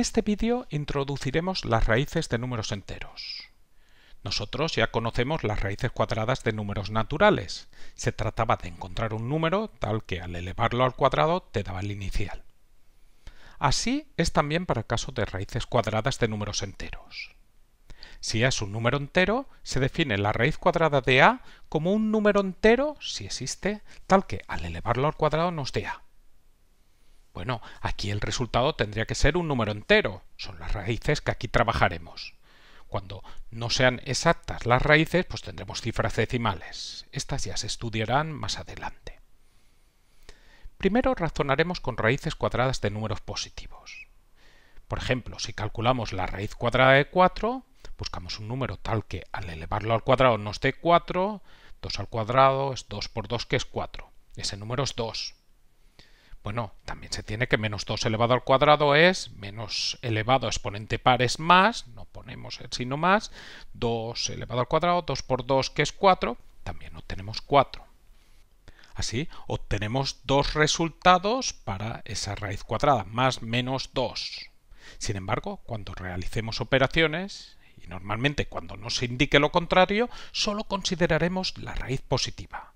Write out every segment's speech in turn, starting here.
En este vídeo introduciremos las raíces de números enteros. Nosotros ya conocemos las raíces cuadradas de números naturales. Se trataba de encontrar un número tal que al elevarlo al cuadrado te daba el inicial. Así es también para el caso de raíces cuadradas de números enteros. Si es un número entero, se define la raíz cuadrada de A como un número entero, si existe, tal que al elevarlo al cuadrado nos dé A. Bueno, aquí el resultado tendría que ser un número entero. Son las raíces que aquí trabajaremos. Cuando no sean exactas las raíces, pues tendremos cifras decimales. Estas ya se estudiarán más adelante. Primero razonaremos con raíces cuadradas de números positivos. Por ejemplo, si calculamos la raíz cuadrada de 4, buscamos un número tal que al elevarlo al cuadrado nos dé 4, 2 al cuadrado es 2 por 2 que es 4. Ese número es 2. Bueno, también se tiene que menos 2 elevado al cuadrado es menos elevado a exponente par es más, no ponemos el signo más, 2 elevado al cuadrado, 2 por 2 que es 4, también obtenemos 4. Así obtenemos dos resultados para esa raíz cuadrada, más menos 2. Sin embargo, cuando realicemos operaciones, y normalmente cuando no se indique lo contrario, solo consideraremos la raíz positiva.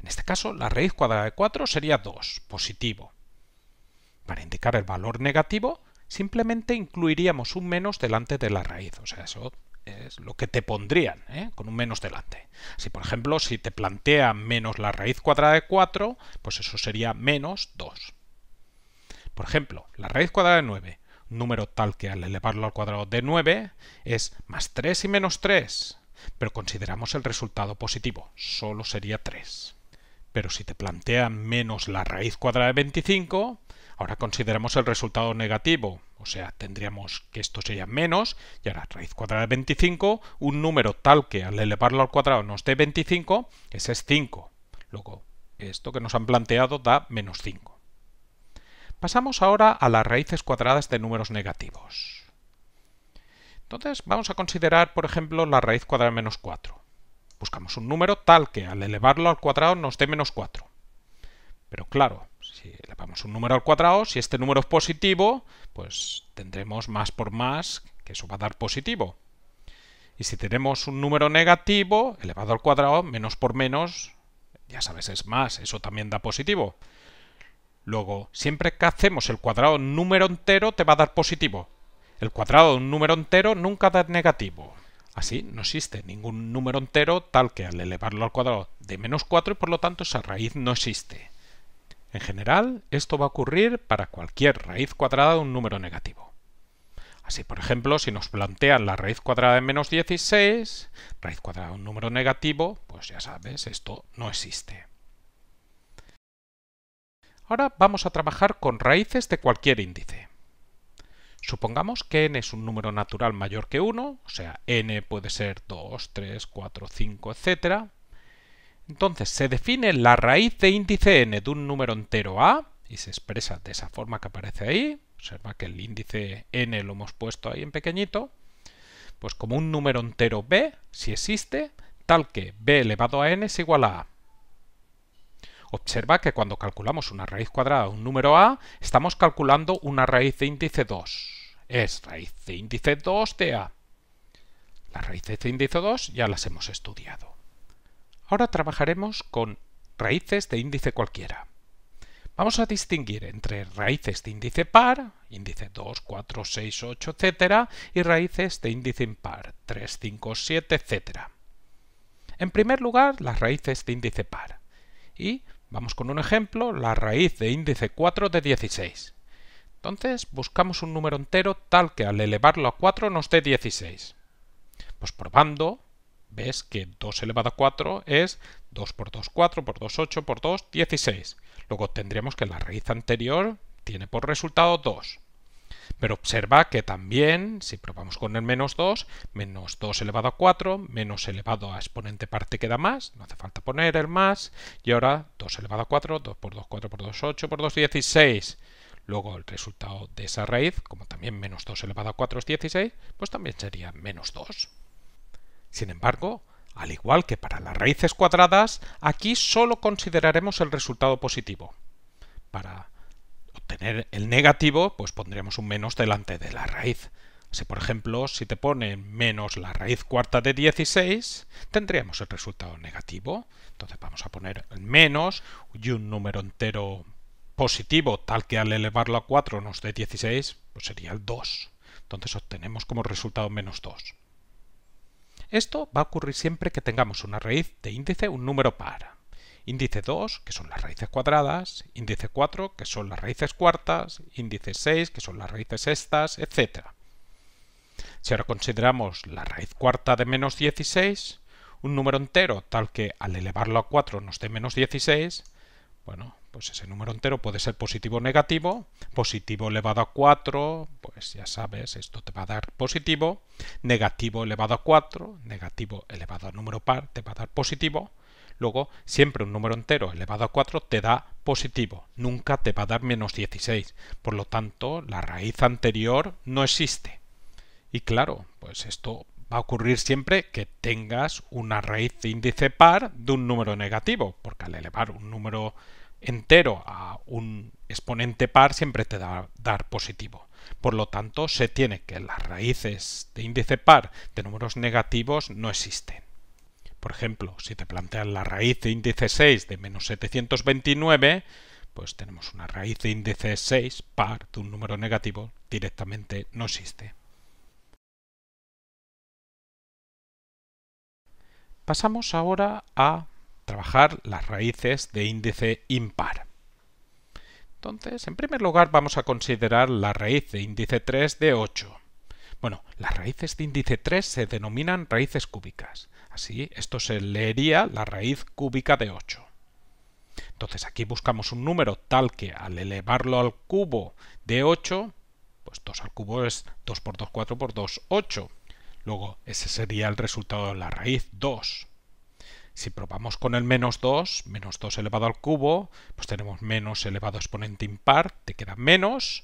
En este caso, la raíz cuadrada de 4 sería 2, positivo. Para indicar el valor negativo, simplemente incluiríamos un menos delante de la raíz, o sea, eso es lo que te pondrían, ¿eh? con un menos delante. Si, por ejemplo, si te plantea menos la raíz cuadrada de 4, pues eso sería menos 2. Por ejemplo, la raíz cuadrada de 9, número tal que al elevarlo al cuadrado de 9 es más 3 y menos 3, pero consideramos el resultado positivo, solo sería 3. Pero si te plantean menos la raíz cuadrada de 25, ahora consideramos el resultado negativo. O sea, tendríamos que esto sería menos, y ahora raíz cuadrada de 25, un número tal que al elevarlo al cuadrado nos dé 25, ese es 5. Luego, esto que nos han planteado da menos 5. Pasamos ahora a las raíces cuadradas de números negativos. Entonces vamos a considerar, por ejemplo, la raíz cuadrada de menos 4. Buscamos un número tal que al elevarlo al cuadrado nos dé menos 4. Pero claro, si elevamos un número al cuadrado, si este número es positivo, pues tendremos más por más, que eso va a dar positivo. Y si tenemos un número negativo, elevado al cuadrado, menos por menos, ya sabes, es más, eso también da positivo. Luego, siempre que hacemos el cuadrado de un número entero, te va a dar positivo. El cuadrado de un número entero nunca da negativo. Así no existe ningún número entero tal que al elevarlo al cuadrado de menos 4 y por lo tanto esa raíz no existe. En general, esto va a ocurrir para cualquier raíz cuadrada de un número negativo. Así, por ejemplo, si nos plantean la raíz cuadrada de menos 16, raíz cuadrada de un número negativo, pues ya sabes, esto no existe. Ahora vamos a trabajar con raíces de cualquier índice. Supongamos que n es un número natural mayor que 1, o sea, n puede ser 2, 3, 4, 5, etc. Entonces se define la raíz de índice n de un número entero a, y se expresa de esa forma que aparece ahí, observa que el índice n lo hemos puesto ahí en pequeñito, pues como un número entero b, si existe, tal que b elevado a n es igual a a. Observa que cuando calculamos una raíz cuadrada de un número a, estamos calculando una raíz de índice 2 es raíz de índice 2 de A. Las raíces de índice 2 ya las hemos estudiado. Ahora trabajaremos con raíces de índice cualquiera. Vamos a distinguir entre raíces de índice par, índice 2, 4, 6, 8, etc., y raíces de índice impar, 3, 5, 7, etc. En primer lugar, las raíces de índice par. Y vamos con un ejemplo, la raíz de índice 4 de 16. Entonces buscamos un número entero tal que al elevarlo a 4 nos dé 16. Pues probando, ves que 2 elevado a 4 es 2 por 2, 4 por 2, 8 por 2, 16. Luego tendríamos que la raíz anterior tiene por resultado 2. Pero observa que también, si probamos con el menos 2, menos 2 elevado a 4, menos elevado a exponente parte queda más, no hace falta poner el más, y ahora 2 elevado a 4, 2 por 2, 4 por 2, 8 por 2, 16. Luego el resultado de esa raíz, como también menos 2 elevado a 4 es 16, pues también sería menos 2. Sin embargo, al igual que para las raíces cuadradas, aquí solo consideraremos el resultado positivo. Para obtener el negativo, pues pondremos un menos delante de la raíz. Si por ejemplo, si te ponen menos la raíz cuarta de 16, tendríamos el resultado negativo. Entonces vamos a poner el menos y un número entero positivo tal que al elevarlo a 4 nos dé 16, pues sería el 2. Entonces obtenemos como resultado menos 2. Esto va a ocurrir siempre que tengamos una raíz de índice un número par. Índice 2, que son las raíces cuadradas, índice 4, que son las raíces cuartas, índice 6, que son las raíces sextas, etc. Si ahora consideramos la raíz cuarta de menos 16, un número entero tal que al elevarlo a 4 nos dé menos 16, bueno, pues ese número entero puede ser positivo o negativo. Positivo elevado a 4, pues ya sabes, esto te va a dar positivo. Negativo elevado a 4, negativo elevado a número par te va a dar positivo. Luego, siempre un número entero elevado a 4 te da positivo, nunca te va a dar menos 16. Por lo tanto, la raíz anterior no existe. Y claro, pues esto va a ocurrir siempre que tengas una raíz de índice par de un número negativo, porque al elevar un número entero a un exponente par siempre te da dar positivo. Por lo tanto, se tiene que las raíces de índice par de números negativos no existen. Por ejemplo, si te plantean la raíz de índice 6 de menos 729, pues tenemos una raíz de índice 6 par de un número negativo directamente no existe. Pasamos ahora a trabajar las raíces de índice impar. Entonces, en primer lugar vamos a considerar la raíz de índice 3 de 8. Bueno, las raíces de índice 3 se denominan raíces cúbicas. Así, esto se leería la raíz cúbica de 8. Entonces aquí buscamos un número tal que al elevarlo al cubo de 8, pues 2 al cubo es 2 por 2, 4 por 2, 8. Luego ese sería el resultado de la raíz 2. Si probamos con el menos 2, menos 2 elevado al cubo, pues tenemos menos elevado a exponente impar, te queda menos,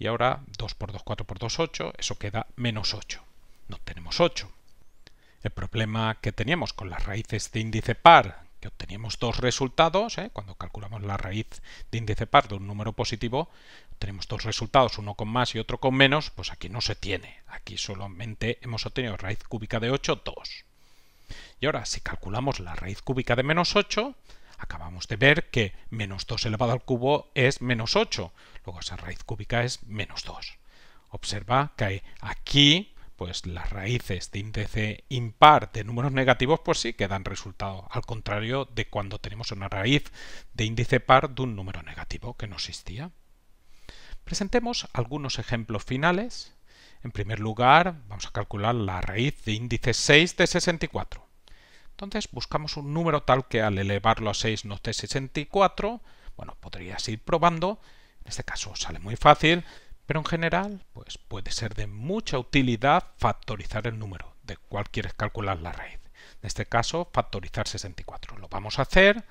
y ahora 2 por 2, 4 por 2, 8, eso queda menos 8. No tenemos 8. El problema que teníamos con las raíces de índice par, que obteníamos dos resultados, ¿eh? cuando calculamos la raíz de índice par de un número positivo, tenemos dos resultados, uno con más y otro con menos, pues aquí no se tiene. Aquí solamente hemos obtenido raíz cúbica de 8, 2. Y ahora, si calculamos la raíz cúbica de menos 8, acabamos de ver que menos 2 elevado al cubo es menos 8. Luego esa raíz cúbica es menos 2. Observa que aquí pues las raíces de índice impar de números negativos pues sí que dan resultado, al contrario de cuando tenemos una raíz de índice par de un número negativo que no existía. Presentemos algunos ejemplos finales. En primer lugar, vamos a calcular la raíz de índice 6 de 64. Entonces buscamos un número tal que al elevarlo a 6 nos dé 64. Bueno, podrías ir probando. En este caso sale muy fácil, pero en general pues puede ser de mucha utilidad factorizar el número de cual quieres calcular la raíz. En este caso, factorizar 64. Lo vamos a hacer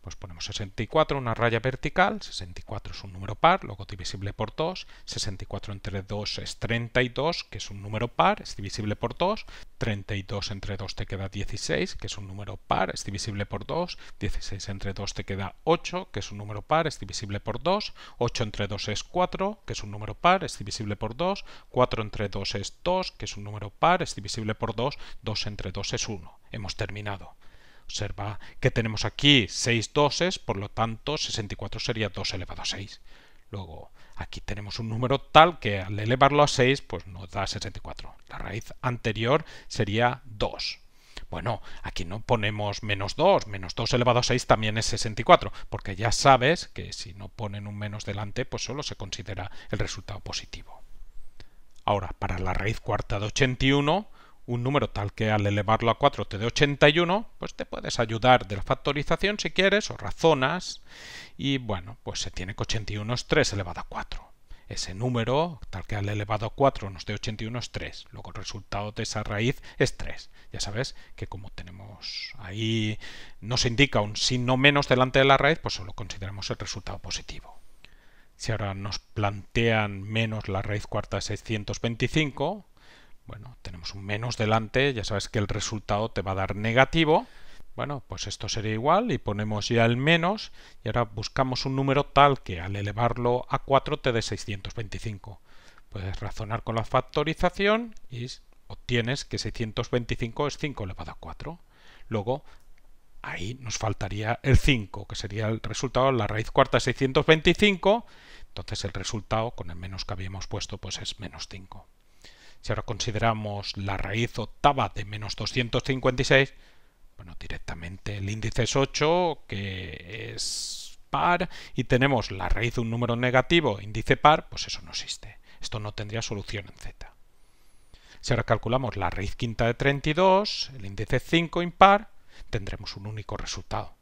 pues ponemos 64, una raya vertical, 64 es un número par, luego divisible por 2, 64 entre 2 es 32, que es un número par, es divisible por 2, 32 entre 2 te queda 16, que es un número par, es divisible por 2, 16 entre 2 te queda 8, que es un número par, es divisible por 2, 8 entre 2 es 4, que es un número par, es divisible por 2, 4 entre 2 es 2, que es un número par, es divisible por 2, 2 entre 2 es 1. Hemos terminado. Observa que tenemos aquí 6 doses, por lo tanto 64 sería 2 elevado a 6. Luego, aquí tenemos un número tal que al elevarlo a 6, pues nos da 64. La raíz anterior sería 2. Bueno, aquí no ponemos menos 2, menos 2 elevado a 6 también es 64, porque ya sabes que si no ponen un menos delante, pues solo se considera el resultado positivo. Ahora, para la raíz cuarta de 81, un número tal que al elevarlo a 4 te dé 81, pues te puedes ayudar de la factorización si quieres, o razonas, y bueno, pues se tiene que 81 es 3 elevado a 4. Ese número, tal que al elevado a 4 nos dé 81 es 3. Luego el resultado de esa raíz es 3. Ya sabes que como tenemos ahí, nos indica un signo menos delante de la raíz, pues solo consideramos el resultado positivo. Si ahora nos plantean menos la raíz cuarta de 625, bueno, tenemos un menos delante, ya sabes que el resultado te va a dar negativo. Bueno, pues esto sería igual y ponemos ya el menos y ahora buscamos un número tal que al elevarlo a 4 te dé 625. Puedes razonar con la factorización y obtienes que 625 es 5 elevado a 4. Luego, ahí nos faltaría el 5, que sería el resultado, la raíz cuarta es 625, entonces el resultado con el menos que habíamos puesto pues es menos 5. Si ahora consideramos la raíz octava de menos 256, bueno, directamente el índice es 8, que es par, y tenemos la raíz de un número negativo, índice par, pues eso no existe. Esto no tendría solución en z. Si ahora calculamos la raíz quinta de 32, el índice 5 impar, tendremos un único resultado.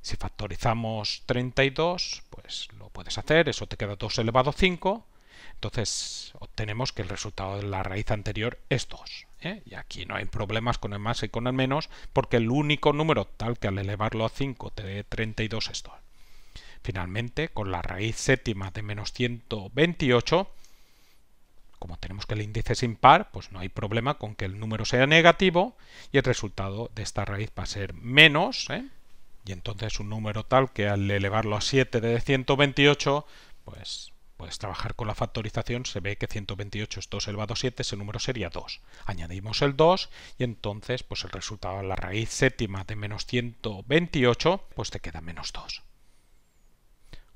Si factorizamos 32, pues lo puedes hacer, eso te queda 2 elevado a 5, entonces obtenemos que el resultado de la raíz anterior es 2. ¿eh? Y aquí no hay problemas con el más y con el menos, porque el único número tal que al elevarlo a 5 te dé 32 es 2. Finalmente, con la raíz séptima de menos 128, como tenemos que el índice es impar, pues no hay problema con que el número sea negativo y el resultado de esta raíz va a ser menos, ¿eh? y entonces un número tal que al elevarlo a 7 de 128, pues Puedes trabajar con la factorización, se ve que 128 es 2 elevado a 7, ese número sería 2. Añadimos el 2 y entonces pues el resultado, de la raíz séptima de menos 128, pues te queda menos 2.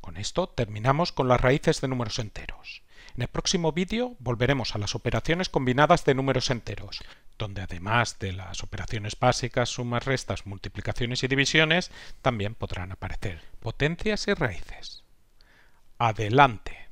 Con esto terminamos con las raíces de números enteros. En el próximo vídeo volveremos a las operaciones combinadas de números enteros, donde además de las operaciones básicas, sumas, restas, multiplicaciones y divisiones, también podrán aparecer potencias y raíces. Adelante.